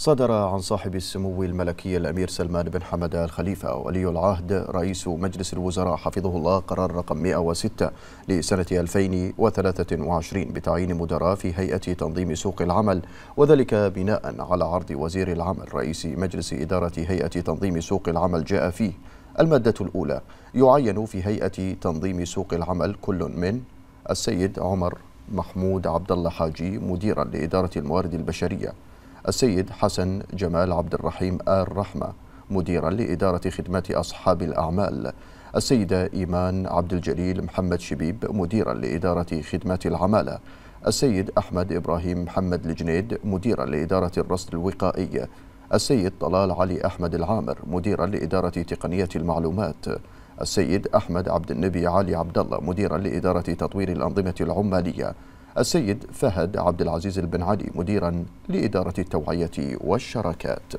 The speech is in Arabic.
صدر عن صاحب السمو الملكي الأمير سلمان بن حمد الخليفة ولي العهد رئيس مجلس الوزراء حفظه الله قرار رقم 106 لسنة 2023 بتعيين مدراء في هيئة تنظيم سوق العمل وذلك بناء على عرض وزير العمل رئيس مجلس إدارة هيئة تنظيم سوق العمل جاء فيه المادة الأولى يعين في هيئة تنظيم سوق العمل كل من السيد عمر محمود عبد الله حاجي مديرا لإدارة الموارد البشرية السيد حسن جمال عبد الرحيم آل رحمة مديرا لإدارة خدمات أصحاب الأعمال السيدة إيمان عبد الجليل محمد شبيب مديرا لإدارة خدمات العمالة السيد أحمد إبراهيم محمد الجنيد مديرا لإدارة الرصد الوقائي السيد طلال علي أحمد العامر مديرا لإدارة تقنية المعلومات السيد أحمد عبد النبي علي عبد الله مديرا لإدارة تطوير الأنظمة العمالية السيد فهد عبد العزيز البن علي مديرا لإدارة التوعية والشراكات